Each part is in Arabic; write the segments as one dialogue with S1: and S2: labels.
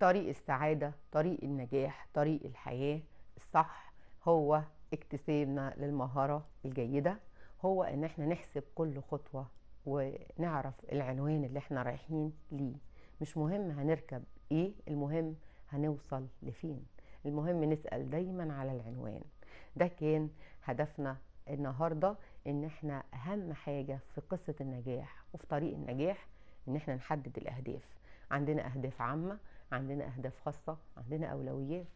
S1: طريق السعادة طريق النجاح طريق الحياة الصح هو اكتسابنا للمهارة الجيدة هو ان احنا نحسب كل خطوة ونعرف العنوان اللي احنا رايحين ليه مش مهم هنركب ايه المهم هنوصل لفين المهم نسأل دايما على العنوان ده كان هدفنا النهاردة ان احنا اهم حاجة في قصة النجاح وفي طريق النجاح ان احنا نحدد الاهداف عندنا اهداف عامة عندنا اهداف خاصه عندنا اولويات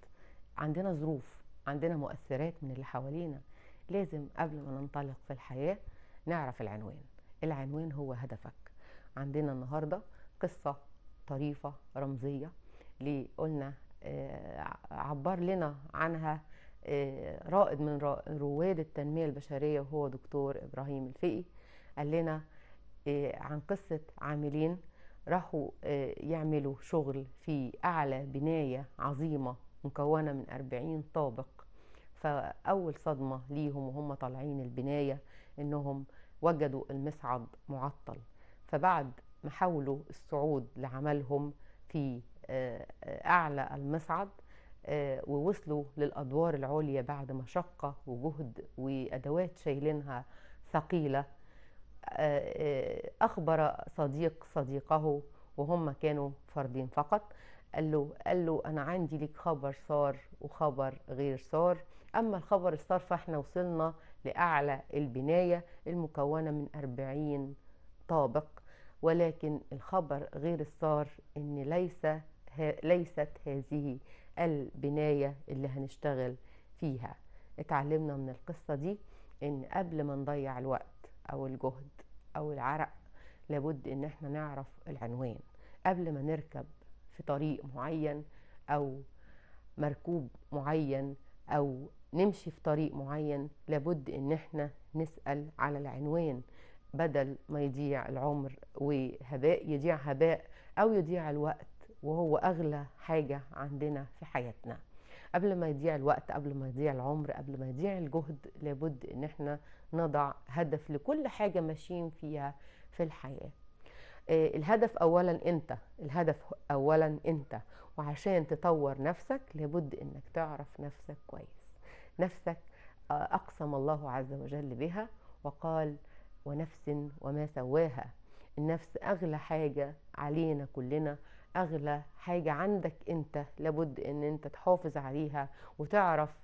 S1: عندنا ظروف عندنا مؤثرات من اللي حوالينا لازم قبل ما ننطلق في الحياه نعرف العنوان العنوان هو هدفك عندنا النهارده قصه طريفه رمزيه اللي قلنا آه، عبر لنا عنها آه، رائد من رواد التنميه البشريه وهو دكتور ابراهيم الفقي قال لنا آه، عن قصه عاملين راحوا آه، يعملوا شغل في أعلى بناية عظيمة مكونة من أربعين طابق فأول صدمة ليهم وهم طالعين البناية إنهم وجدوا المصعد معطل فبعد ما حاولوا الصعود لعملهم في آه، آه، أعلى المصعد ووصلوا للأدوار العليا بعد مشقة وجهد وأدوات شايلينها ثقيلة آه، آه، أخبر صديق صديقه وهم كانوا فردين فقط قال له قال له أنا عندي ليك خبر صار وخبر غير صار أما الخبر الصار فإحنا وصلنا لأعلى البناية المكونة من أربعين طابق ولكن الخبر غير الصار إن ليس ليست هذه البناية اللي هنشتغل فيها اتعلمنا من القصة دي إن قبل ما نضيع الوقت او الجهد او العرق لابد ان احنا نعرف العنوان قبل ما نركب في طريق معين او مركوب معين او نمشي في طريق معين لابد ان احنا نسال على العنوان بدل ما يضيع العمر وهباء يضيع هباء او يضيع الوقت وهو اغلى حاجه عندنا في حياتنا قبل ما يضيع الوقت قبل ما يضيع العمر قبل ما يضيع الجهد لابد ان احنا نضع هدف لكل حاجة ماشيين فيها في الحياة آه، الهدف اولا انت الهدف اولا انت وعشان تطور نفسك لابد انك تعرف نفسك كويس نفسك آه، اقسم الله عز وجل بها وقال ونفس وما سواها النفس اغلى حاجه علينا كلنا اغلى حاجة عندك انت لابد ان انت تحافظ عليها وتعرف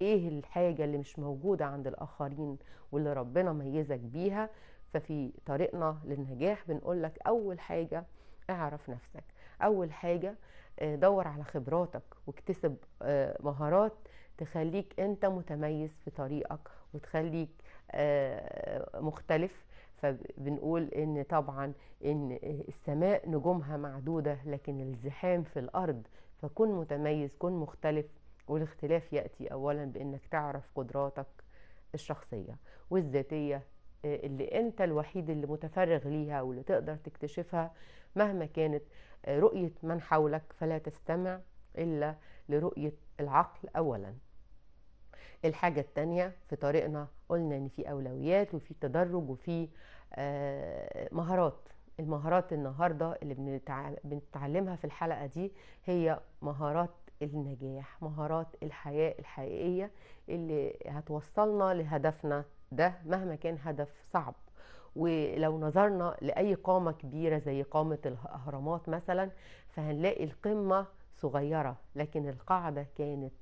S1: ايه الحاجة اللي مش موجودة عند الاخرين واللي ربنا ميزك بيها ففي طريقنا للنجاح بنقولك اول حاجة اعرف نفسك اول حاجة آه، دور على خبراتك واكتسب آه، مهارات تخليك انت متميز في طريقك وتخليك آه، مختلف فبنقول ان طبعا ان السماء نجومها معدودة لكن الزحام في الارض فكن متميز كن مختلف والاختلاف يأتي اولا بانك تعرف قدراتك الشخصية والذاتية آه، اللي انت الوحيد اللي متفرغ ليها واللي تقدر تكتشفها مهما كانت آه، رؤية من حولك فلا تستمع إلا لرؤية العقل أولاً الحاجة التانية في طريقنا قلنا ان في اولويات وفي تدرج وفي آه، مهارات المهارات النهاردة اللي بنتعلمها في الحلقة دي هي مهارات النجاح مهارات الحياة الحقيقية اللي هتوصلنا لهدفنا ده مهما كان هدف صعب ولو نظرنا لأي قامة كبيرة زي قامة الأهرامات مثلا فهنلاقي القمة صغيرة لكن القاعدة كانت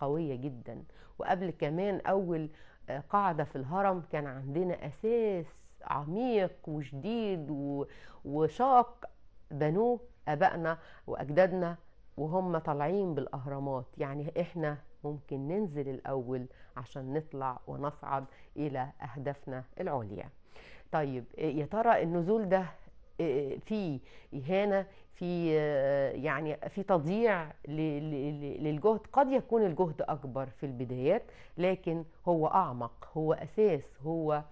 S1: قوية جدا وقبل كمان أول آه، قاعدة في الهرم كان عندنا أساس عميق وشديد وشاق بنوه أبائنا وأجدادنا وهم طالعين بالأهرامات يعني إحنا ممكن ننزل الأول عشان نطلع ونصعد إلى أهدافنا العليا طيب آه، يا ترى النزول ده آه، في اهانه في آه، يعني في تضييع للجهد قد يكون الجهد اكبر في البدايات لكن هو اعمق هو اساس هو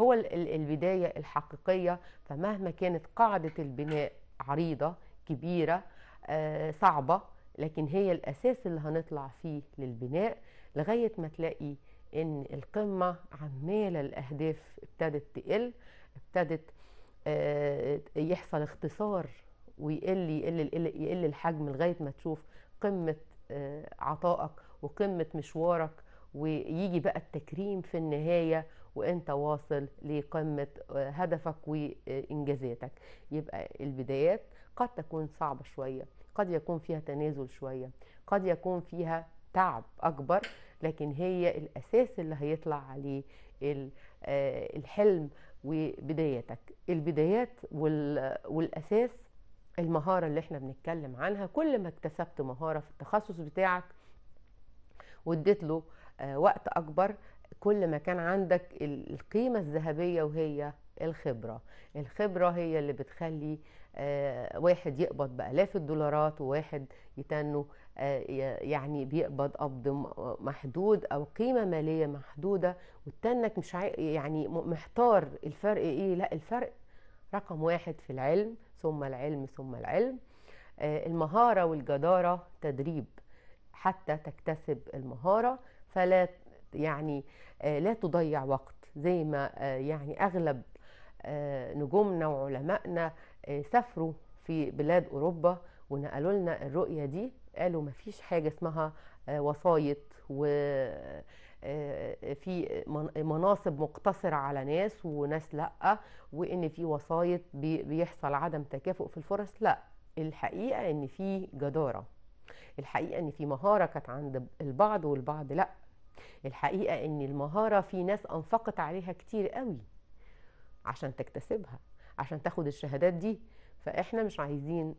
S1: هو البدايه الحقيقيه فمهما كانت قاعده البناء عريضه كبيره آه، صعبه لكن هي الاساس اللي هنطلع فيه للبناء لغايه ما تلاقي ان القمه عماله الاهداف ابتدت تقل ابتدت آه، يحصل اختصار ويقل يقل يقل, يقل الحجم لغايه ما تشوف قمه آه، عطائك وقمه مشوارك ويجي بقى التكريم في النهايه وانت واصل لقمه آه، هدفك وانجازاتك يبقى البدايات قد تكون صعبه شويه قد يكون فيها تنازل شويه قد يكون فيها تعب اكبر لكن هي الاساس اللي هيطلع عليه الحلم وبداياتك البدايات والاساس المهاره اللي احنا بنتكلم عنها كل ما اكتسبت مهاره في التخصص بتاعك واديت له آه، وقت اكبر كل ما كان عندك القيمه الذهبيه وهي الخبرة الخبرة هي اللي بتخلي آه، واحد يقبض بألاف الدولارات وواحد يتنه آه، يعني بيقبض قبض محدود أو قيمة مالية محدودة والتنك مش يعني محتار الفرق إيه لا الفرق رقم واحد في العلم ثم العلم ثم العلم آه، المهارة والجدارة تدريب حتى تكتسب المهارة فلا يعني لا تضيع وقت زي ما يعني اغلب آه، نجومنا وعلمائنا آه، سافروا في بلاد اوروبا ونقلوا لنا الرؤيه دي قالوا ما فيش حاجه اسمها آه، وسايط وفي مناصب مقتصره على ناس وناس لا وان في وسايط بيحصل عدم تكافؤ في الفرص لا الحقيقه ان في جداره الحقيقه ان في مهاره كانت عند البعض والبعض لا الحقيقه ان المهاره في ناس انفقت عليها كتير قوي عشان تكتسبها عشان تاخد الشهادات دي فاحنا مش عايزين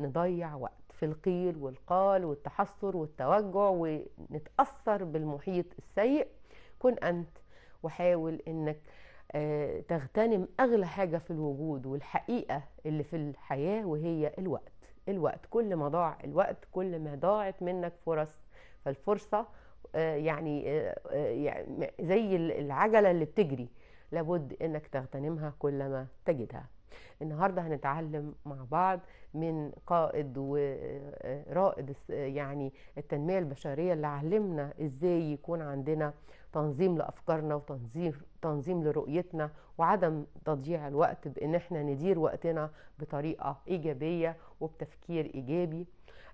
S1: نضيع وقت في القيل والقال والتحسر والتوجع ونتأثر بالمحيط السيء كن أنت وحاول أنك آه، تغتنم أغلى حاجة في الوجود والحقيقة اللي في الحياة وهي الوقت الوقت كل ما ضاع الوقت كل ما ضاعت منك فرص فالفرصة آه، يعني،, آه، يعني زي العجلة اللي بتجري لابد انك تغتنمها كلما تجدها النهارده هنتعلم مع بعض من قائد ورائد آه، يعني التنميه البشريه اللي علمنا ازاي يكون عندنا تنظيم لافكارنا وتنظيم تنظيم لرؤيتنا وعدم تضييع الوقت بان احنا ندير وقتنا بطريقه ايجابيه وبتفكير ايجابي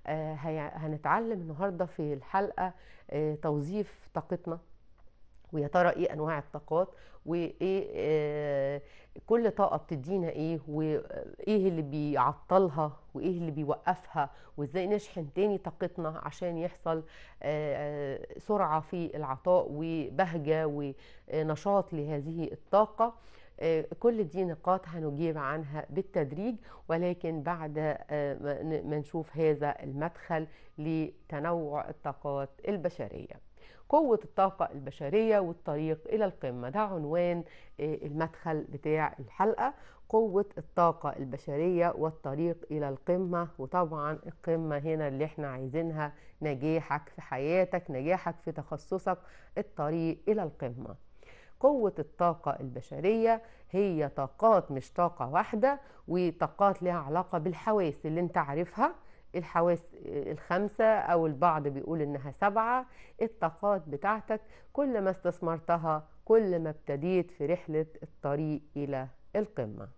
S1: آه، هنتعلم النهارده في الحلقه آه، توظيف طاقتنا ويا ترى ايه انواع الطاقات وايه آه كل طاقه بتدينا ايه وايه اللي بيعطلها وايه اللي بيوقفها وازاي نشحن تاني طاقتنا عشان يحصل آه, آه، سرعه في العطاء وبهجه ونشاط لهذه الطاقه آه، كل دي نقاط هنجيب عنها بالتدريج ولكن بعد آه، ما نشوف هذا المدخل لتنوع الطاقات البشريه قوة الطاقة البشرية والطريق إلى القمة ده عنوان آه، المدخل بتاع الحلقة قوة الطاقة البشرية والطريق إلى القمة وطبعا القمة هنا اللي احنا عايزينها نجاحك في حياتك نجاحك في تخصصك الطريق إلى القمة قوة الطاقة البشرية هي طاقات مش طاقة واحدة وطاقات لها علاقة بالحواس اللي انت عارفها الحواس آه، الخمسة أو البعض بيقول إنها سبعة الطاقات بتاعتك كل ما استثمرتها كل ما ابتديت في رحلة الطريق إلى القمة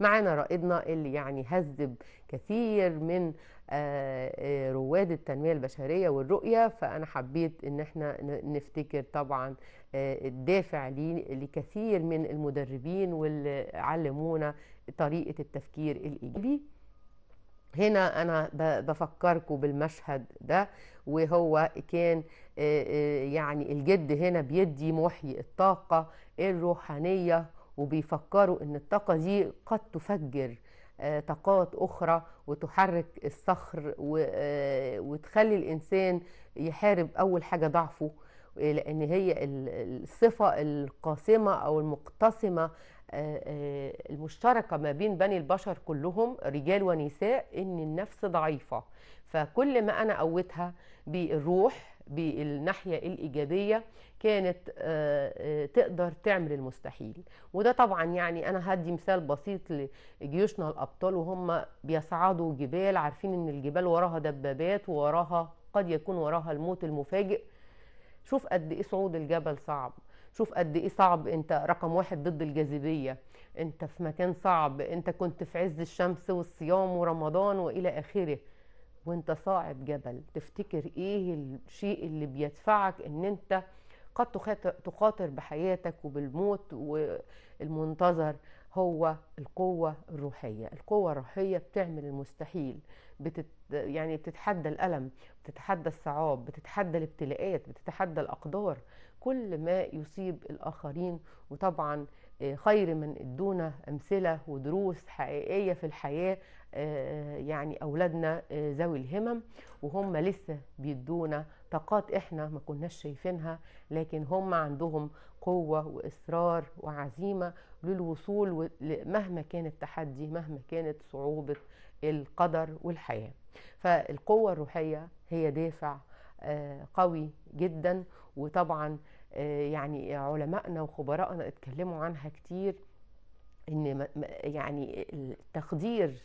S1: معانا رائدنا اللي يعني هذب كثير من آه، آه، رواد التنمية البشرية والرؤية فأنا حبيت إن احنا نفتكر طبعا الدافع لكثير من المدربين واللي علمونا طريقة التفكير الإيجابي هنا انا بفكركم بالمشهد ده وهو كان يعني الجد هنا بيدي محيي الطاقه الروحانيه وبيفكروا ان الطاقه دي قد تفجر طاقات اخرى وتحرك الصخر وتخلي الانسان يحارب اول حاجه ضعفه لان هي الصفه القاسمه او المقتسمه آه، آه، المشتركه ما بين بني البشر كلهم رجال ونساء ان النفس ضعيفه فكل ما انا قوتها بالروح بالناحيه الايجابيه كانت آه، تقدر تعمل المستحيل وده طبعا يعني انا هدي مثال بسيط لجيوشنا الابطال وهم بيصعدوا جبال عارفين ان الجبال وراها دبابات ووراها قد يكون وراها الموت المفاجئ شوف قد ايه صعود الجبل صعب شوف قد ايه صعب انت رقم واحد ضد الجاذبيه انت في مكان صعب انت كنت في عز الشمس والصيام ورمضان والى اخره وانت صاعد جبل تفتكر ايه الشيء اللي بيدفعك ان انت قد تخاطر بحياتك وبالموت والمنتظر هو القوة الروحية القوة الروحية بتعمل المستحيل بتت يعني بتتحدى الألم بتتحدى الصعاب بتتحدى الابتلاءات بتتحدى الأقدار كل ما يصيب الآخرين وطبعا آه، خير من ادونا امثله ودروس حقيقيه في الحياه آه، آه، يعني اولادنا ذوي الهمم وهم لسه بيدونا طاقات احنا ما كناش شايفينها لكن هم عندهم قوه واصرار وعزيمه للوصول مهما كان التحدي مهما كانت صعوبه القدر والحياه فالقوه الروحيه هي دافع قوي جدا وطبعا آه، يعني علمائنا وخبرائنا اتكلموا عنها كتير ان يعني التقدير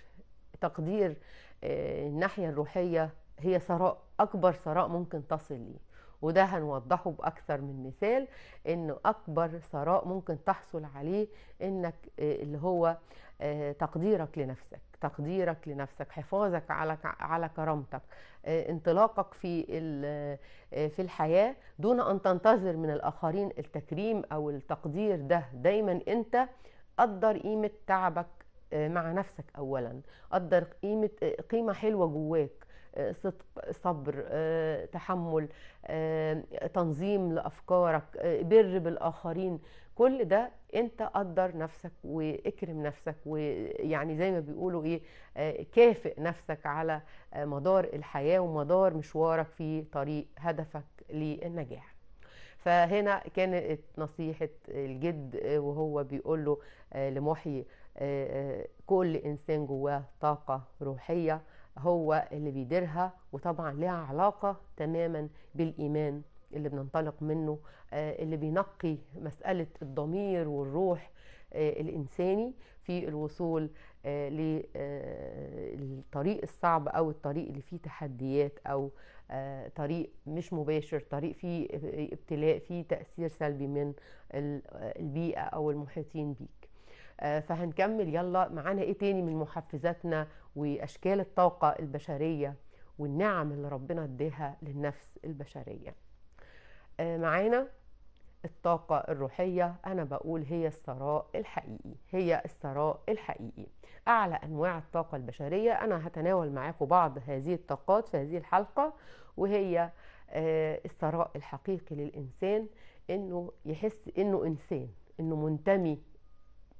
S1: تقدير آه، الناحيه الروحيه هي ثراء اكبر ثراء ممكن تصل ليه وده هنوضحه باكثر من مثال انه اكبر ثراء ممكن تحصل عليه انك آه، اللي هو آه، تقديرك لنفسك تقديرك لنفسك حفاظك على على كرامتك آه، انطلاقك في آه، في الحياه دون ان تنتظر من الاخرين التكريم او التقدير ده دايما انت قدر قيمه تعبك مع نفسك اولا قدر قيمه قيمه حلوه جواك صدق صبر آه، تحمل آه، تنظيم لافكارك آه، بر بالاخرين كل ده انت قدر نفسك واكرم نفسك ويعني زي ما بيقولوا ايه كافئ نفسك على مدار الحياه ومدار مشوارك في طريق هدفك للنجاح فهنا كانت نصيحة الجد وهو بيقول له لمحيي كل إنسان جواه طاقة روحية هو اللي بيديرها وطبعا لها علاقة تماما بالإيمان اللي بننطلق منه آه، اللي بينقي مسألة الضمير والروح آه، الإنساني في الوصول آه، للطريق الصعب أو الطريق اللي فيه تحديات أو طريق مش مباشر طريق فيه ابتلاء فيه تأثير سلبي من البيئة أو المحيطين بيك فهنكمل يلا معانا ايه تاني من محفزاتنا واشكال الطاقه البشريه والنعم اللي ربنا اديها للنفس البشريه آه، معانا الطاقة الروحية أنا بقول هي الثراء الحقيقي هي الثراء الحقيقي أعلى أنواع الطاقة البشرية أنا هتناول معاكم بعض هذه الطاقات في هذه الحلقة وهي آه، الثراء الحقيقي للإنسان إنه يحس إنه إنسان إنه منتمي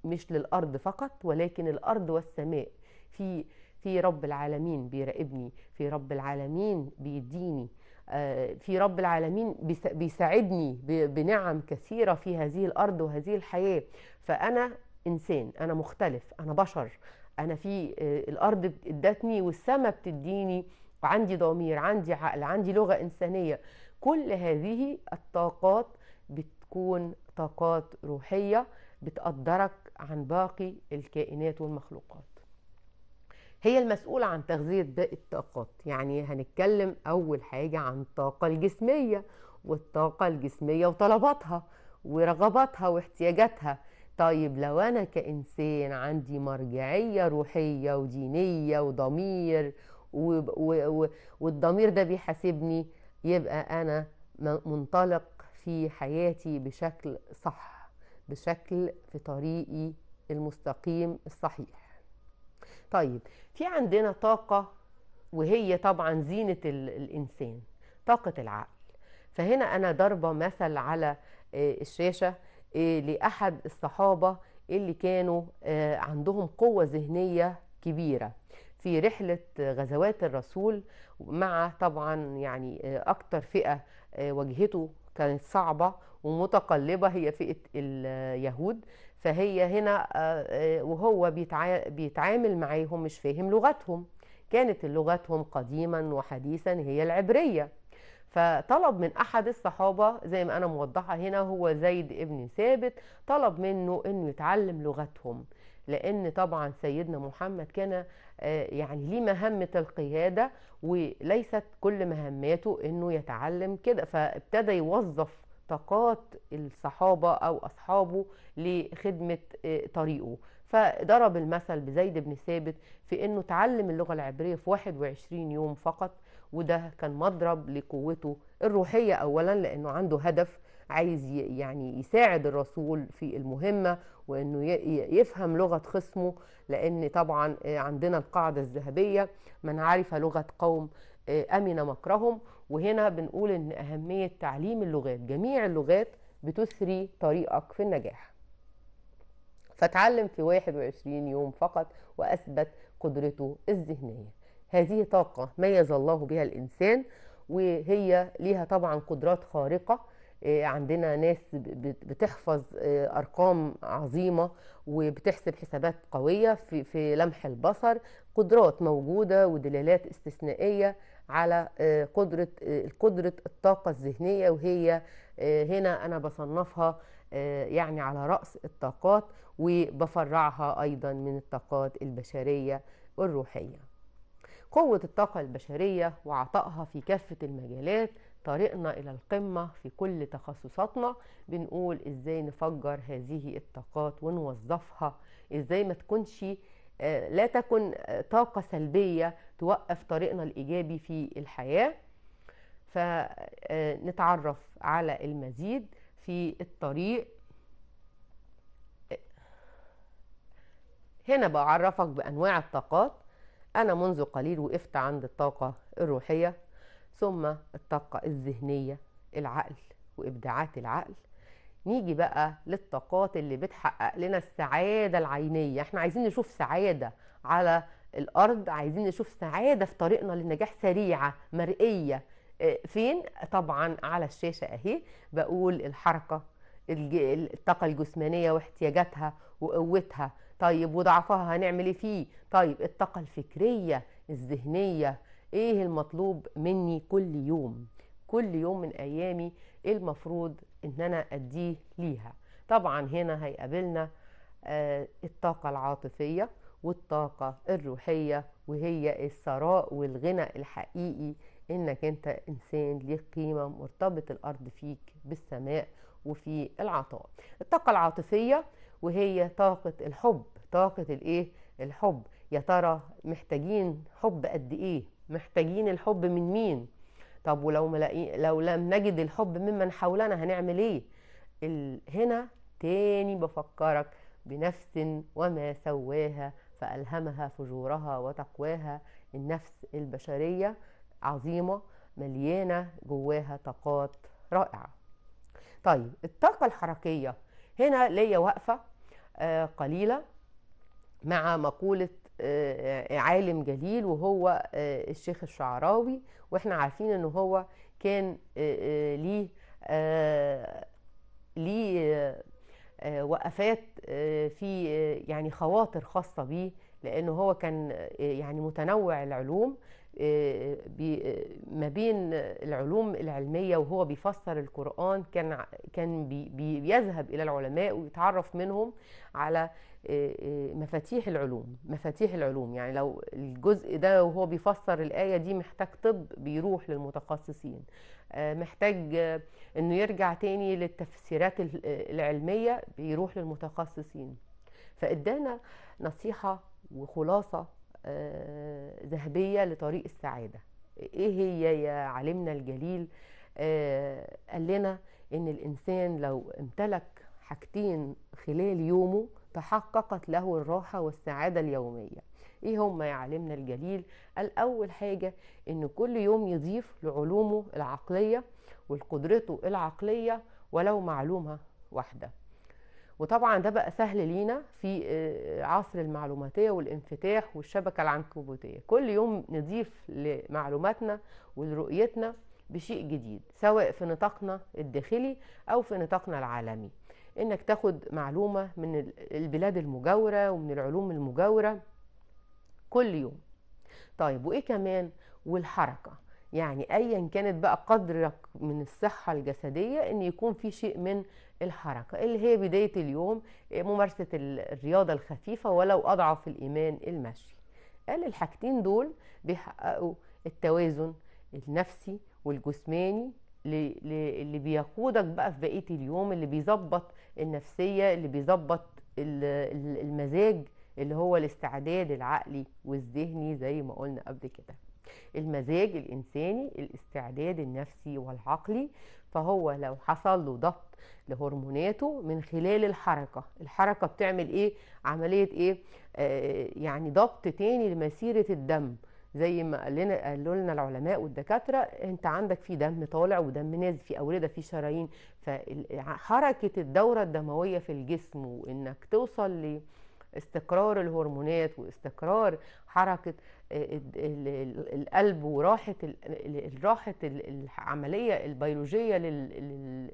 S1: مش للأرض فقط ولكن الأرض والسماء في في رب العالمين بيراقبني في رب العالمين بيديني آه، في رب العالمين بيساعدني بنعم كثيرة في هذه الأرض وهذه الحياة فأنا إنسان أنا مختلف أنا بشر أنا في آه، الأرض ادتني والسماء بتديني وعندي ضمير عندي عقل عندي لغة إنسانية كل هذه الطاقات بتكون طاقات روحية بتقدرك عن باقي الكائنات والمخلوقات هي المسؤولة عن تغذية باقي الطاقات يعني هنتكلم أول حاجة عن الطاقة الجسمية والطاقة الجسمية وطلباتها ورغباتها واحتياجاتها طيب لو أنا كإنسان عندي مرجعية روحية ودينية وضمير و... و... و... والضمير ده بيحاسبني يبقى أنا منطلق في حياتي بشكل صح بشكل في طريقي المستقيم الصحيح طيب في عندنا طاقة وهي طبعا زينة الإنسان طاقة العقل فهنا أنا ضربة مثل على آه، الشاشة آه، لأحد الصحابة اللي كانوا آه، عندهم قوة ذهنية كبيرة في رحلة غزوات الرسول مع طبعا يعني أكتر فئة واجهته كانت صعبة ومتقلبة هي فئة اليهود فهي هنا آه، آه، وهو بيتعامل معاهم مش فاهم لغتهم كانت لغتهم قديما وحديثا هي العبرية فطلب من أحد الصحابة زي ما أنا موضحة هنا هو زيد ابن ثابت طلب منه أنه يتعلم لغتهم لأن طبعا سيدنا محمد كان آه، يعني ليه مهمة القيادة وليست كل مهماته أنه يتعلم كده فابتدى يوظف طاقات الصحابة أو أصحابه لخدمة آه، طريقه فضرب المثل بزيد بن ثابت في أنه تعلم اللغة العبرية في 21 يوم فقط وده كان مضرب لقوته الروحية أولا لأنه عنده هدف عايز يعني يساعد الرسول في المهمة وأنه يفهم لغة خصمه لأن طبعا آه، عندنا القاعدة الذهبية من عرف لغة قوم آه، امن مكرهم وهنا بنقول ان اهميه تعليم اللغات جميع اللغات بتسري طريقك في النجاح فتعلم في 21 يوم فقط واثبت قدرته الذهنيه هذه طاقه ميز الله بها الانسان وهي ليها طبعا قدرات خارقه آه، عندنا ناس بتحفظ آه، ارقام عظيمه وبتحسب حسابات قويه في لمح البصر قدرات موجوده ودلالات استثنائيه على آه، قدرة آه، قدرة الطاقة الذهنية وهي آه، هنا أنا بصنفها يعني على رأس الطاقات وبفرعها أيضا من الطاقات البشرية الروحية قوة الطاقة البشرية وعطائها في كافة المجالات طريقنا إلى القمة في كل تخصصاتنا بنقول إزاي نفجر هذه الطاقات ونوظفها إزاي ما تكونش آه، لا تكن آه، طاقة سلبية توقف طريقنا الإيجابي في الحياة فنتعرف آه، على المزيد في الطريق هنا بعرفك بأنواع الطاقات أنا منذ قليل وقفت عند الطاقة الروحية ثم الطاقة الذهنية العقل وإبداعات العقل نيجي بقى للطاقات اللي بتحقق لنا السعاده العينيه احنا عايزين نشوف سعاده على الارض عايزين نشوف سعاده في طريقنا للنجاح سريعه مرئيه آه، فين طبعا على الشاشه اهي بقول الحركه الطاقه الجسمانيه واحتياجاتها وقوتها طيب وضعفها هنعمل ايه فيه طيب الطاقه الفكريه الذهنيه ايه المطلوب مني كل يوم كل يوم من ايامي المفروض ان انا اديه ليها طبعا هنا هيقابلنا آه، الطاقة العاطفية والطاقة الروحية وهي الثراء والغنى الحقيقي انك انت انسان ليه قيمة مرتبط الارض فيك بالسماء وفي العطاء الطاقة العاطفية وهي طاقة الحب طاقة الايه الحب يا ترى محتاجين حب قد ايه محتاجين الحب من مين طب ولو ملاقي لو لم نجد الحب ممن حولنا هنعمل ايه ال... هنا تاني بفكرك بنفس وما سواها فألهمها فجورها وتقواها النفس البشرية عظيمة مليانة جواها طاقات رائعة طيب الطاقة الحركية هنا ليا وقفة آه قليلة مع مقولة آه، عالم جليل وهو آه، الشيخ الشعراوي واحنا عارفين ان هو كان آه، ليه ليه وقفات في يعني خواطر خاصة بيه لأنه هو كان يعني متنوع العلوم ما بين العلوم العلمية وهو بيفسر القرآن كان كان بيذهب إلى العلماء ويتعرف منهم على آه، آه، مفاتيح العلوم مفاتيح العلوم يعني لو الجزء ده وهو بيفسر الآية دي محتاج طب بيروح للمتخصصين آه، محتاج انه يرجع تاني للتفسيرات العلمية بيروح للمتخصصين فإدانا نصيحة وخلاصة ذهبية لطريق السعادة ايه هي يا عالمنا الجليل قال لنا ان الانسان لو امتلك حاجتين خلال يومه تحققت له الراحة والسعادة اليومية ايه هم يا عالمنا الجليل الاول حاجة ان كل يوم يضيف لعلومه العقلية ولقدرته العقلية ولو معلومة واحدة وطبعا ده بقى سهل لينا في آه، عصر المعلوماتية والانفتاح والشبكة العنكبوتية كل يوم نضيف لمعلوماتنا ولرؤيتنا بشيء جديد سواء في نطاقنا الداخلي أو في نطاقنا العالمي انك تاخد معلومه من البلاد المجاوره ومن العلوم المجاوره كل يوم طيب وايه كمان والحركه يعني ايا كانت بقى قدرك من الصحه الجسديه ان يكون في شيء من الحركه اللي هي بدايه اليوم ممارسه الرياضه الخفيفه ولو اضعف الايمان المشي قال الحاجتين دول بيحققوا التوازن النفسي والجسماني اللي بيقودك بقى في بقيه اليوم اللي بيظبط النفسيه اللي بيظبط المزاج اللي هو الاستعداد العقلي والذهني زي ما قلنا قبل كده المزاج الانساني الاستعداد النفسي والعقلي فهو لو حصل له ضبط لهرموناته من خلال الحركه الحركه بتعمل ايه عمليه ايه آه يعني ضبط تاني لمسيره الدم زي ما قال لنا قالوا لنا العلماء والدكاتره انت عندك في دم طالع ودم نازل في اورده في شرايين فحركه الدوره الدمويه في الجسم وانك توصل لاستقرار الهرمونات واستقرار حركه آه، القلب وراحه راحه العمليه البيولوجيه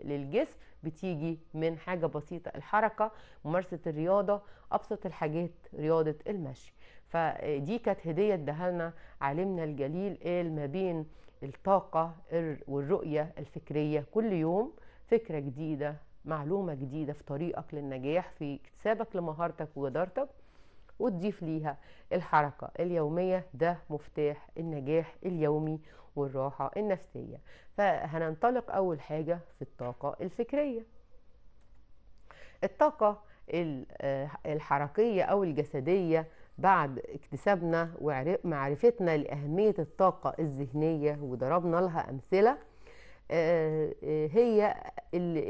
S1: للجسم بتيجي من حاجه بسيطه الحركه ممارسه الرياضه ابسط الحاجات رياضه المشي فدي كانت هديه دهلنا عالمنا الجليل قال ما بين الطاقه والرؤيه الفكريه كل يوم فكره جديده معلومه جديده في طريقك للنجاح في اكتسابك لمهارتك وجدارتك وتضيف ليها الحركة اليومية ده مفتاح النجاح اليومي والراحة النفسية فهننطلق أول حاجة في الطاقة الفكرية الطاقة آه، الحركية أو الجسدية بعد اكتسابنا ومعرفتنا لأهمية الطاقة الذهنية وضربنا لها أمثلة آه، آه، هي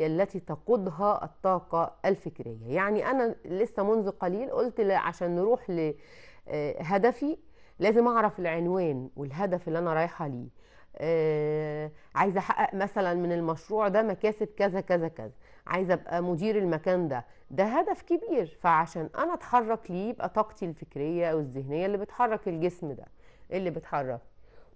S1: التي تقودها الطاقة الفكرية يعني أنا لسه منذ قليل قلت عشان نروح لهدفي آه، لازم أعرف العنوان والهدف اللي أنا رايحة ليه عايزة أحقق مثلا من المشروع ده مكاسب كذا كذا كذا عايزه ابقى مدير المكان ده ده هدف كبير فعشان انا اتحرك ليه يبقى طاقتي الفكريه او الذهنيه اللي بتحرك الجسم ده اللي بتحرك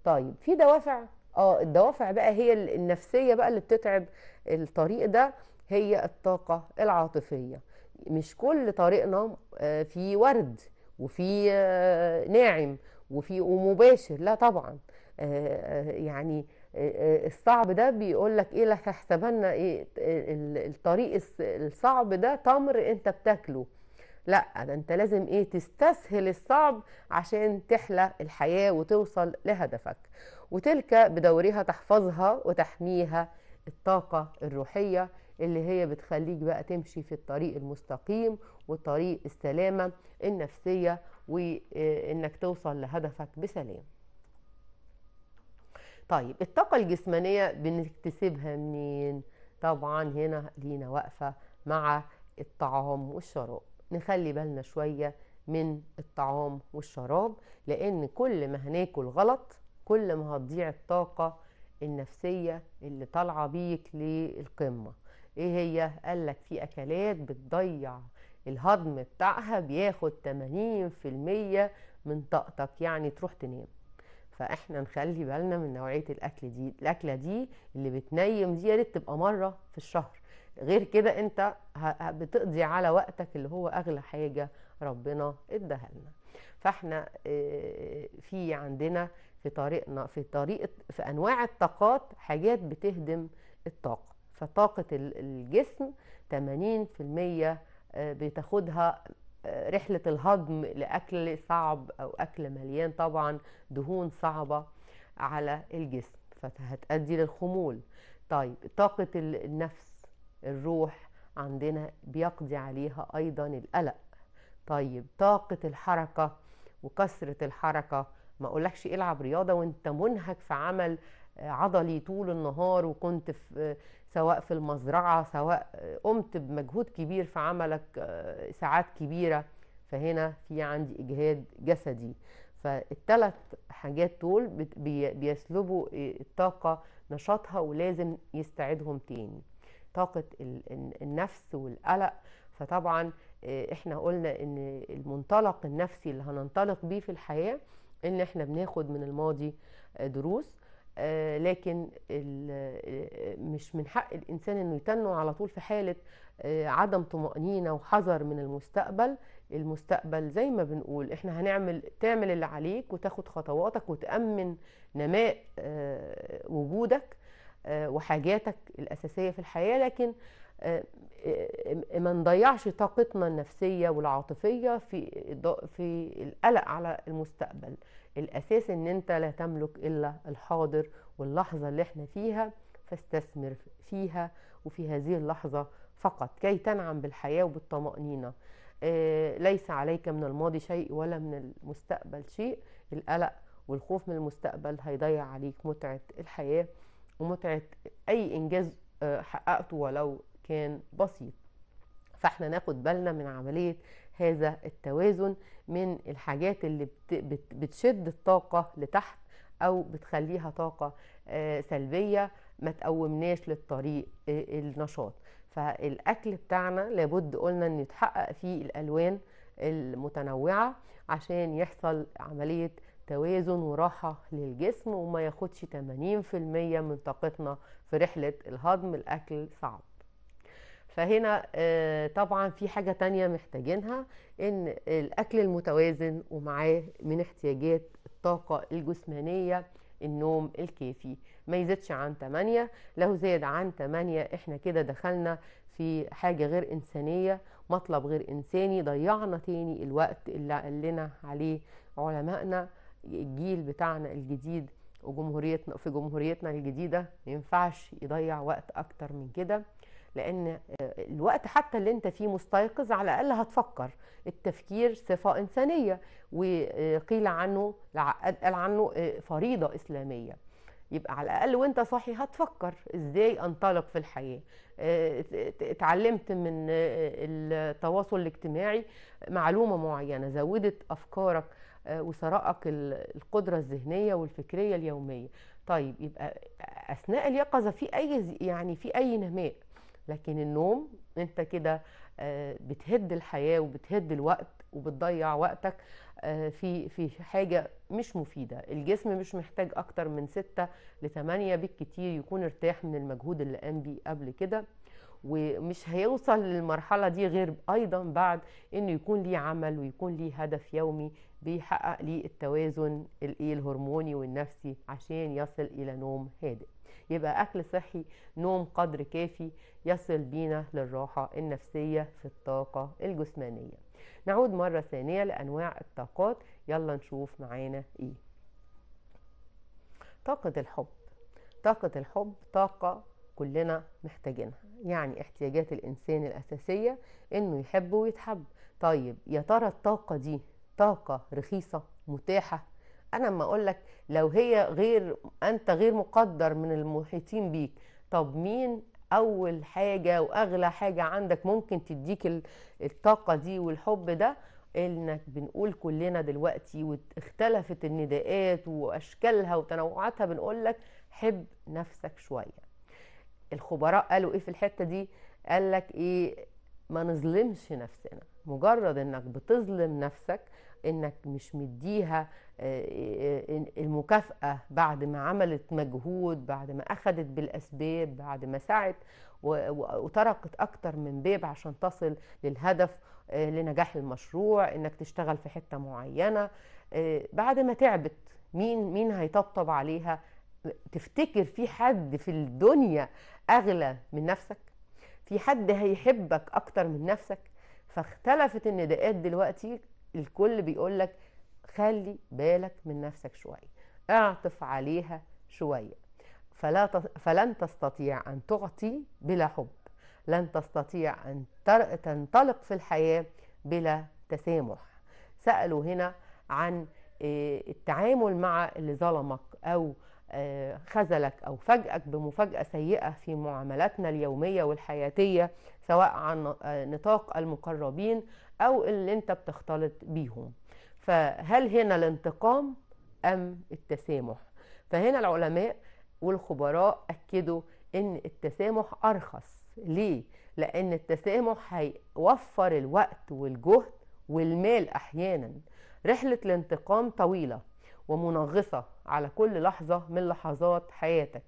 S1: طيب في دوافع اه الدوافع بقى هي النفسيه بقى اللي بتتعب الطريق ده هي الطاقه العاطفيه مش كل طريقنا آه، في ورد وفي آه، ناعم وفي ومباشر لا طبعا آه، يعني الصعب ده بيقول لك ايه لك لنا ايه الطريق الصعب ده تمر انت بتاكله لا ده انت لازم ايه تستسهل الصعب عشان تحلى الحياه وتوصل لهدفك وتلك بدورها تحفظها وتحميها الطاقه الروحيه اللي هي بتخليك بقى تمشي في الطريق المستقيم وطريق السلامه النفسيه وانك إيه، توصل لهدفك بسلام طيب الطاقة الجسمانية بنكتسبها منين؟ طبعا هنا لينا وقفة مع الطعام والشراب نخلي بالنا شوية من الطعام والشراب لأن كل ما هناكل غلط كل ما هتضيع الطاقة النفسية اللي طالعة بيك للقمة ايه هي؟ قالك في أكلات بتضيع الهضم بتاعها بياخد 80% من طاقتك يعني تروح تنام فاحنا نخلي بالنا من نوعيه الاكل دي الاكله دي اللي بتنيم دي يا ريت تبقى مره في الشهر غير كده انت بتقضي على وقتك اللي هو اغلى حاجه ربنا اداها لنا فاحنا آه، في عندنا في طريقنا في طريقه في انواع الطاقات حاجات بتهدم الطاقه فطاقه الجسم 80% آه، بتاخدها رحلة الهضم لأكل صعب أو أكل مليان طبعا دهون صعبة على الجسم فهتأدي للخمول طيب طاقة النفس الروح عندنا بيقضي عليها أيضا القلق طيب طاقة الحركة وكثرة الحركة ما أقولكش العب رياضة وانت منهك في عمل عضلي طول النهار وكنت في سواء في المزرعة سواء آه، قمت بمجهود كبير في عملك آه، ساعات كبيرة فهنا في عندي إجهاد جسدي فالثلاث حاجات دول بيسلبوا الطاقة آه، نشاطها ولازم يستعيدهم تاني طاقة النفس والقلق فطبعا احنا قلنا ان المنطلق النفسي اللي هننطلق بيه في الحياة ان احنا بناخد من الماضي دروس آه، لكن آه، مش من حق الانسان انه يتنوا على طول في حاله آه، عدم طمانينه وحذر من المستقبل المستقبل زي ما بنقول احنا هنعمل تعمل اللي عليك وتاخد خطواتك وتامن نماء وجودك وحاجاتك الاساسيه في الحياه لكن ما نضيعش طاقتنا النفسيه والعاطفيه في في القلق على المستقبل الأساس إن أنت لا تملك إلا الحاضر واللحظة اللي احنا فيها فاستثمر فيها وفي هذه اللحظة فقط كي تنعم بالحياة وبالطمأنينة آه، ليس عليك من الماضي شيء ولا من المستقبل شيء القلق والخوف من المستقبل هيضيع عليك متعة الحياة ومتعة أي إنجاز آه، حققته ولو كان بسيط فاحنا ناخد بالنا من عملية هذا التوازن من الحاجات اللي بتشد الطاقة لتحت أو بتخليها طاقة آه، سلبية ما تقومناش للطريق آه، النشاط فالأكل بتاعنا لابد قلنا أن يتحقق فيه الألوان المتنوعة عشان يحصل عملية توازن وراحة للجسم وما ياخدش 80% من طاقتنا في رحلة الهضم الأكل صعب فهنا آه، طبعا في حاجة تانية محتاجينها ان الاكل المتوازن ومعاه من احتياجات الطاقة الجسمانية النوم الكافي ما يزيدش عن 8 لو زاد عن 8 احنا كده دخلنا في حاجة غير إنسانية مطلب غير إنساني ضيعنا تاني الوقت اللي قلنا عليه علمائنا الجيل بتاعنا الجديد وجمهوريتنا في جمهوريتنا الجديدة ما ينفعش يضيع وقت أكتر من كده لان آه، الوقت حتى اللي انت فيه مستيقظ على الاقل هتفكر التفكير صفه انسانيه وقيل عنه قال عنه آه، فريضه اسلاميه يبقى على الاقل وانت صاحي هتفكر ازاي انطلق في الحياه آه، اتعلمت من التواصل الاجتماعي معلومه معينه زودت افكارك وثرائك القدره الذهنيه والفكريه اليوميه طيب يبقى اثناء اليقظه في اي يعني في اي نماء لكن النوم انت كده آه، بتهد الحياه وبتهد الوقت وبتضيع وقتك آه، في في حاجه مش مفيده الجسم مش محتاج اكتر من 6 ل 8 بالكتير يكون ارتاح من المجهود اللي قام بيه قبل كده ومش هيوصل للمرحله دي غير ايضا بعد انه يكون ليه عمل ويكون ليه هدف يومي بيحقق لي التوازن الايه الهرموني والنفسي عشان يصل الى نوم هادئ يبقى اكل صحي نوم قدر كافي يصل بينا للراحه النفسيه في الطاقه الجسمانيه نعود مره ثانيه لانواع الطاقات يلا نشوف معانا ايه طاقه الحب طاقه الحب طاقه كلنا محتاجينها يعني احتياجات الانسان الاساسيه انه يحب ويتحب طيب يا ترى الطاقه دي طاقة رخيصة متاحة انا ما اقولك لو هي غير انت غير مقدر من المحيطين بيك طب مين اول حاجة واغلى حاجة عندك ممكن تديك الطاقة دي والحب ده انك بنقول كلنا دلوقتي واختلفت النداءات واشكالها وتنوعاتها بنقولك حب نفسك شوية الخبراء قالوا ايه في الحتة دي قالك ايه ما نظلمش نفسنا مجرد انك بتظلم نفسك انك مش مديها آه، آه، آه، المكافأة بعد ما عملت مجهود بعد ما أخدت بالأسباب بعد ما سعت وطرقت أكتر من باب عشان تصل للهدف لنجاح المشروع إنك تشتغل في حتة معينة بعد ما تعبت مين مين هيطبطب عليها تفتكر في حد في الدنيا أغلى من نفسك في حد هيحبك أكتر من نفسك فاختلفت النداءات دلوقتي الكل بيقول لك خلي بالك من نفسك شويه اعطف عليها شويه فلا فلن تستطيع ان تعطي بلا حب لن تستطيع ان تنطلق في الحياه بلا تسامح سالوا هنا عن آه، التعامل مع اللي ظلمك او آه، خذلك أو فاجئك بمفاجأة سيئة في معاملاتنا اليومية والحياتية سواء عن آه، نطاق المقربين أو اللي أنت بتختلط بيهم فهل هنا الانتقام أم التسامح فهنا العلماء والخبراء أكدوا أن التسامح أرخص ليه؟ لأن التسامح هيوفر الوقت والجهد والمال أحيانا رحلة الانتقام طويلة ومنغصة على كل لحظة من لحظات حياتك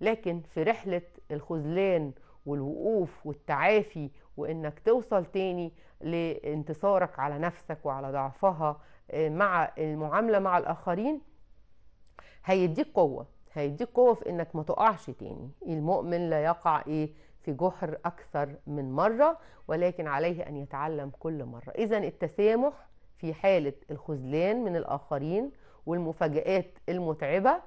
S1: لكن في رحلة الخذلان والوقوف والتعافي وانك توصل تاني لانتصارك على نفسك وعلى ضعفها آه، مع المعاملة مع الآخرين هيديك قوة هيديك قوة في انك ما تقعش تاني المؤمن لا يقع ايه في جحر أكثر من مرة ولكن عليه أن يتعلم كل مرة إذا التسامح في حالة الخذلان من الآخرين والمفاجآت المتعبة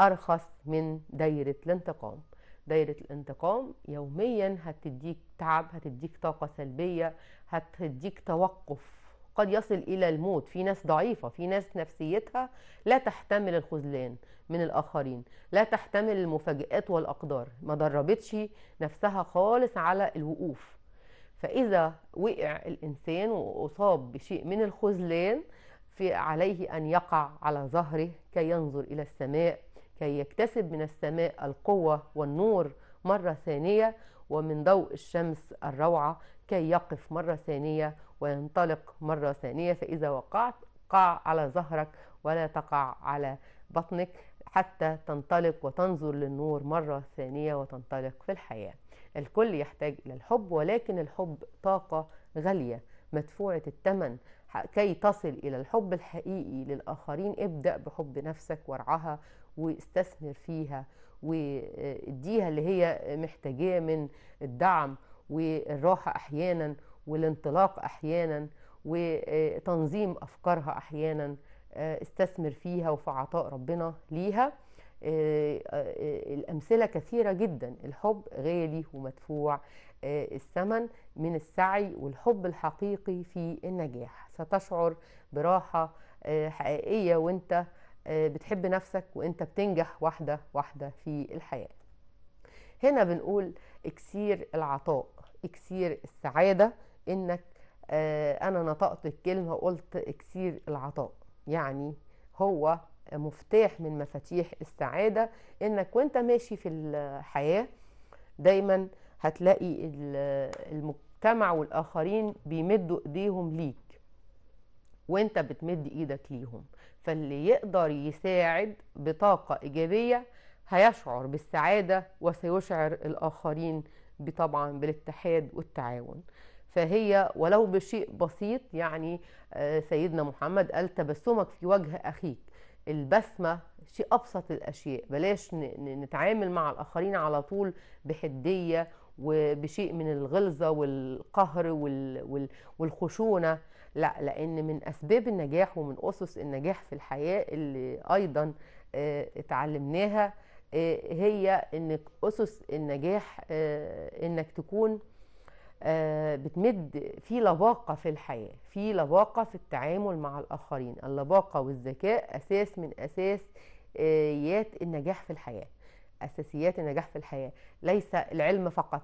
S1: أرخص من دايرة الانتقام دايرة الانتقام يوميا هتديك تعب هتديك طاقة سلبية هتديك توقف قد يصل إلى الموت في ناس ضعيفة في ناس نفسيتها لا تحتمل الخذلان من الآخرين لا تحتمل المفاجآت والأقدار ما دربتش نفسها خالص على الوقوف فإذا وقع الإنسان وأصاب بشيء من الخذلان في عليه أن يقع على ظهره كي ينظر إلى السماء كي يكتسب من السماء القوة والنور مرة ثانية ومن ضوء الشمس الروعة كي يقف مرة ثانية وينطلق مرة ثانية فإذا وقعت قع على ظهرك ولا تقع على بطنك حتى تنطلق وتنظر للنور مرة ثانية وتنطلق في الحياة الكل يحتاج إلى الحب ولكن الحب طاقة غالية مدفوعة الثمن كي تصل إلى الحب الحقيقي للآخرين ابدأ بحب نفسك وارعها واستثمر فيها واديها اللي هي محتاجاه من الدعم والراحه احيانا والانطلاق احيانا وتنظيم افكارها احيانا آه، استثمر فيها وفي عطاء ربنا ليها آه، آه، الأمثلة كثيرة جدا الحب غالي ومدفوع الثمن من السعي والحب الحقيقي في النجاح ستشعر براحة حقيقية وانت بتحب نفسك وانت بتنجح واحدة واحدة في الحياة هنا بنقول اكسير العطاء اكسير السعادة انك انا نطقت الكلمة قلت اكسير العطاء يعني هو مفتاح من مفاتيح السعادة انك وانت ماشي في الحياة دايما هتلاقي المجتمع والاخرين بيمدوا ايديهم ليك وانت بتمد ايدك ليهم فاللي يقدر يساعد بطاقة ايجابية هيشعر بالسعادة وسيشعر الاخرين طبعا بالاتحاد والتعاون فهي ولو بشيء بسيط يعني آه، سيدنا محمد قال تبسمك في وجه أخيك البسمة شيء أبسط الأشياء بلاش نتعامل مع الآخرين على طول بحدية وبشيء من الغلظة والقهر والخشونة لا لأن من أسباب النجاح ومن أسس النجاح في الحياة اللي أيضا آه، اتعلمناها آه، هي أن أسس النجاح أنك تكون آه، بتمد في لباقة في الحياة في لباقة في التعامل مع الآخرين اللباقة والذكاء أساس من أساسيات آه، النجاح في الحياة أساسيات النجاح في الحياة ليس العلم فقط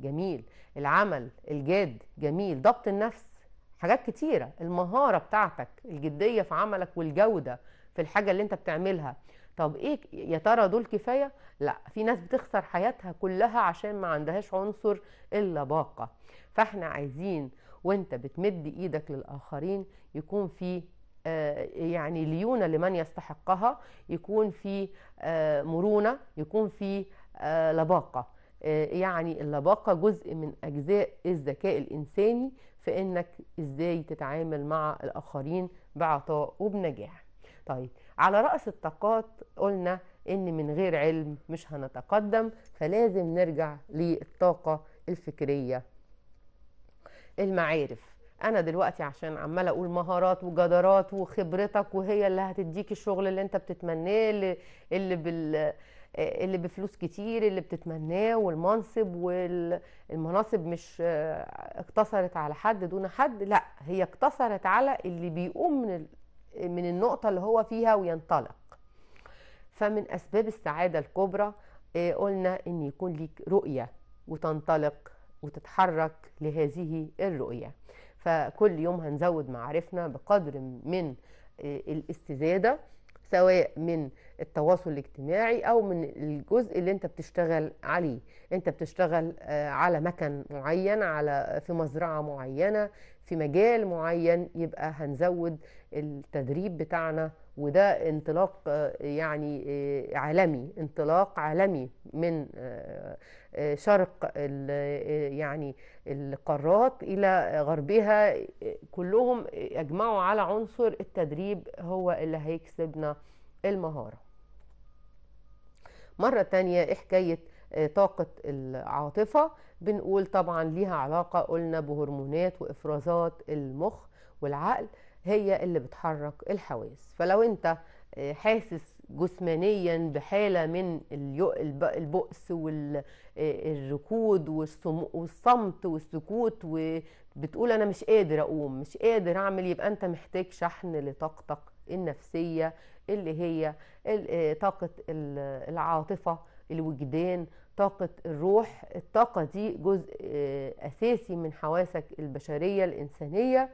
S1: جميل العمل الجاد جميل ضبط النفس حاجات كتيرة المهارة بتاعتك الجدية في عملك والجودة في الحاجة اللي انت بتعملها طب ايه يا ترى دول كفايه لا في ناس بتخسر حياتها كلها عشان ما عندهاش عنصر الا باقه فاحنا عايزين وانت بتمد ايدك للاخرين يكون في آه، يعني ليونه لمن يستحقها يكون في آه، مرونه يكون في آه، لباقه يعني اللباقه جزء من اجزاء الذكاء الانساني في انك ازاي تتعامل مع الاخرين بعطاء وبنجاح طيب على رأس الطاقات قلنا ان من غير علم مش هنتقدم فلازم نرجع للطاقة الفكرية المعارف انا دلوقتي عشان عمال اقول مهارات وجدارات وخبرتك وهي اللي هتديك الشغل اللي انت بتتمناه اللي, اللي بال اللي بفلوس كتير اللي بتتمناه والمنصب والمناصب مش اقتصرت على حد دون حد لا هي اقتصرت على اللي بيقوم من من النقطة اللي هو فيها وينطلق فمن أسباب السعادة الكبرى آه، قلنا إن يكون ليك رؤية وتنطلق وتتحرك لهذه الرؤية فكل يوم هنزود معارفنا بقدر من آه، الاستزادة سواء من التواصل الاجتماعي او من الجزء اللي انت بتشتغل عليه انت بتشتغل آه، على مكن معين على آه، في مزرعه معينه في مجال معين يبقى هنزود التدريب بتاعنا وده انطلاق آه، يعني عالمي انطلاق عالمي من شرق يعني القارات الى غربها كلهم يجمعوا على عنصر التدريب هو اللي هيكسبنا المهارة مرة تانية حكاية آه، طاقة العاطفة بنقول طبعا ليها علاقة قلنا بهرمونات وإفرازات المخ والعقل هي اللي بتحرك الحواس فلو انت آه، حاسس جسمانيا بحالة من البؤس والركود آه، والصمت والسكوت بتقول انا مش قادر اقوم مش قادر اعمل يبقى انت محتاج شحن لطاقتك النفسيه اللي هي آه، طاقه العاطفه الوجدان طاقه الروح الطاقه دي جزء آه، اساسي من حواسك البشريه الانسانيه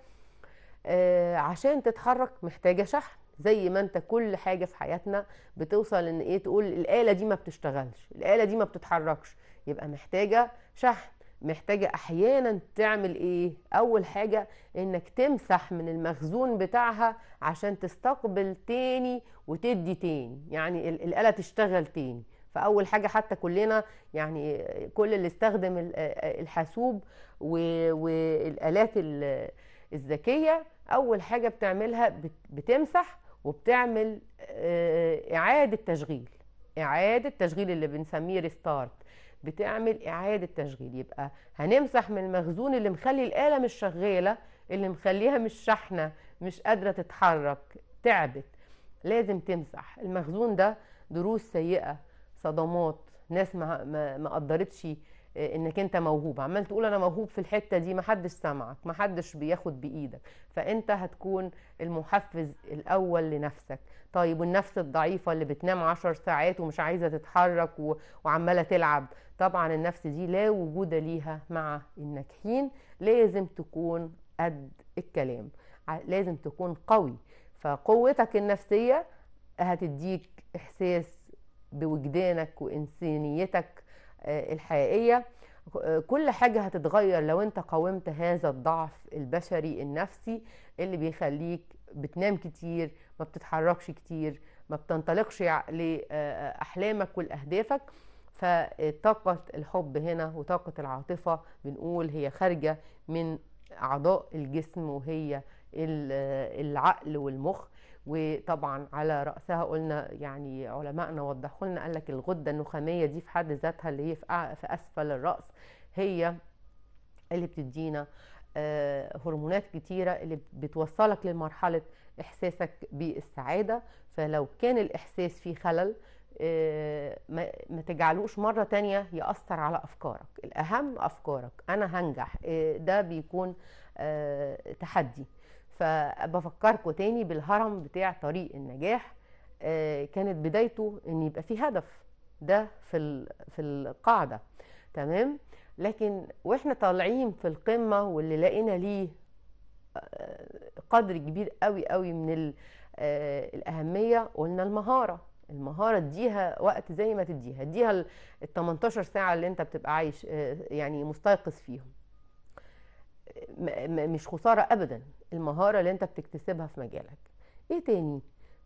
S1: آه، عشان تتحرك محتاجه شحن زي ما انت كل حاجه في حياتنا بتوصل ان ايه تقول الاله دي ما بتشتغلش الاله دي ما بتتحركش يبقى محتاجه شحن محتاجة أحيانا تعمل إيه؟ أول حاجة إنك تمسح من المخزون بتاعها عشان تستقبل تاني وتدي تاني يعني الآلة تشتغل تاني فاول حاجه حتى كلنا يعني كل اللي استخدم الحاسوب والالات الذكيه اول حاجه بتعملها بتمسح وبتعمل اعاده تشغيل اعاده تشغيل اللي بنسميه ريستارت بتعمل اعاده تشغيل يبقى هنمسح من المخزون اللي مخلي الاله مش شغاله اللي مخليها مش شحنه مش قادره تتحرك تعبت لازم تمسح المخزون ده دروس سيئه صدمات ناس ما, ما قدرتش انك انت موهوب عمال تقول انا موهوب في الحته دي محدش سامعك محدش بياخد بايدك فانت هتكون المحفز الاول لنفسك طيب والنفس الضعيفه اللي بتنام عشر ساعات ومش عايزه تتحرك وعماله تلعب طبعا النفس دي لا وجود ليها مع الناجحين لازم تكون قد الكلام لازم تكون قوي فقوتك النفسيه هتديك احساس بوجدانك وانسانيتك آه، الحقيقيه آه، كل حاجه هتتغير لو انت قاومت هذا الضعف البشري النفسي اللي بيخليك بتنام كتير ما بتتحركش كتير ما بتنطلقش لاحلامك آه، والاهدافك فطاقه الحب هنا وطاقه العاطفه بنقول هي خارجه من اعضاء الجسم وهي العقل والمخ وطبعا على راسها قلنا يعني علمائنا وضحوا لنا قال لك الغده النخاميه دي في حد ذاتها اللي هي في اسفل الراس هي اللي بتدينا آه، هرمونات كتيره اللي بتوصلك لمرحله احساسك بالسعاده فلو كان الاحساس فيه خلل آه، ما تجعلوش مرة تانية يأثر على أفكارك الأهم أفكارك أنا هنجح آه، ده بيكون تحدي فبفكركم تاني بالهرم بتاع طريق النجاح آه، كانت بدايته ان يبقى في هدف ده في في القاعده تمام لكن واحنا طالعين في القمه واللي لقينا ليه آه، قدر كبير قوي قوي من آه، الاهميه قلنا المهاره المهاره اديها وقت زي ما تديها اديها ال 18 ساعه اللي انت بتبقى عايش يعني مستيقظ فيهم مش خساره ابدا المهارة اللي انت بتكتسبها في مجالك ايه تاني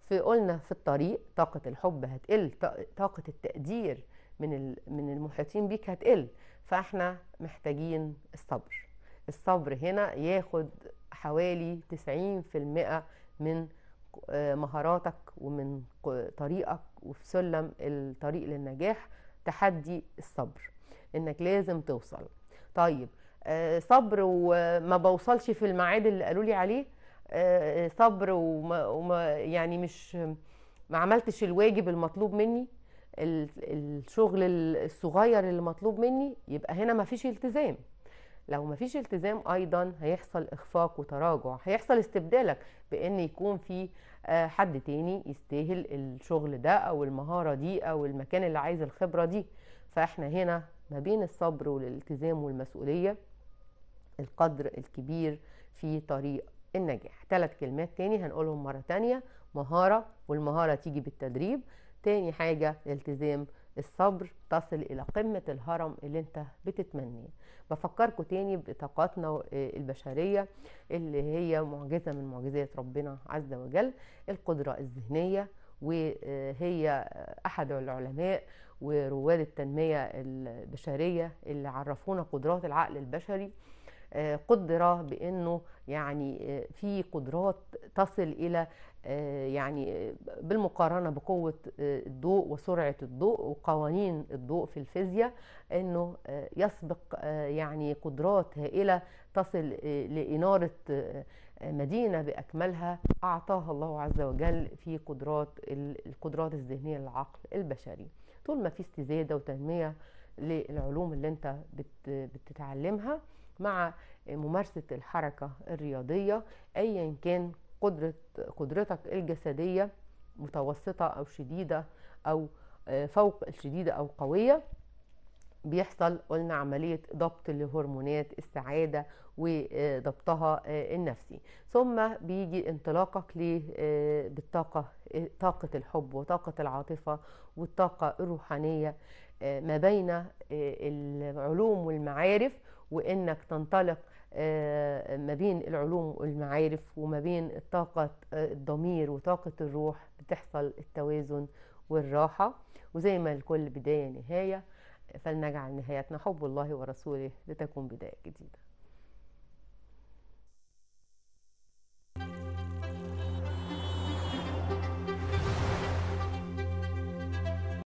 S1: في قلنا في الطريق طاقة الحب هتقل طاقة التقدير من من المحيطين بيك هتقل فاحنا محتاجين الصبر الصبر هنا ياخد حوالي 90% من مهاراتك ومن طريقك وفي سلم الطريق للنجاح تحدي الصبر انك لازم توصل طيب آه، صبر وما بوصلش في الميعاد اللي قالوا لي عليه آه، صبر وما, وما يعني مش ما عملتش الواجب المطلوب مني الشغل الصغير اللي مطلوب مني يبقى هنا ما فيش التزام لو ما فيش التزام ايضا هيحصل اخفاق وتراجع هيحصل استبدالك بان يكون في آه، حد تاني يستاهل الشغل ده او المهارة دي او المكان اللي عايز الخبرة دي فاحنا هنا ما بين الصبر والالتزام والمسؤولية القدر الكبير في طريق النجاح ثلاث كلمات تاني هنقولهم مرة تانية مهارة والمهارة تيجي بالتدريب تاني حاجة التزام الصبر تصل إلى قمة الهرم اللي انت بتتمنيه بفكركم تاني بطاقاتنا البشرية اللي هي معجزة من معجزات ربنا عز وجل القدرة الذهنية وهي أحد العلماء ورواد التنمية البشرية اللي عرفونا قدرات العقل البشري قدر بانه يعني آه، في قدرات تصل الى آه، يعني آه، بالمقارنة بقوة الضوء وسرعة الضوء وقوانين الضوء في الفيزياء انه يسبق يعني قدرات هائلة تصل لإنارة مدينة بأكملها أعطاها الله عز وجل في قدرات القدرات الذهنية للعقل البشري طول ما في استزادة وتنمية للعلوم اللي انت بتتعلمها مع ممارسة الحركة الرياضية أيا كان قدرة قدرتك الجسدية متوسطة أو شديدة أو آه، فوق الشديدة أو قوية بيحصل قلنا عملية ضبط لهرمونات السعادة وضبطها آه، النفسي ثم بيجي انطلاقك آه، بالطاقة طاقة الحب وطاقة العاطفة والطاقة الروحانية ما بين العلوم والمعارف وانك تنطلق آه، ما بين العلوم والمعارف وما بين طاقة آه، الضمير وطاقة الروح بتحصل التوازن والراحة وزي ما لكل بداية نهاية فلنجعل نهايتنا حب الله ورسوله لتكون بداية جديدة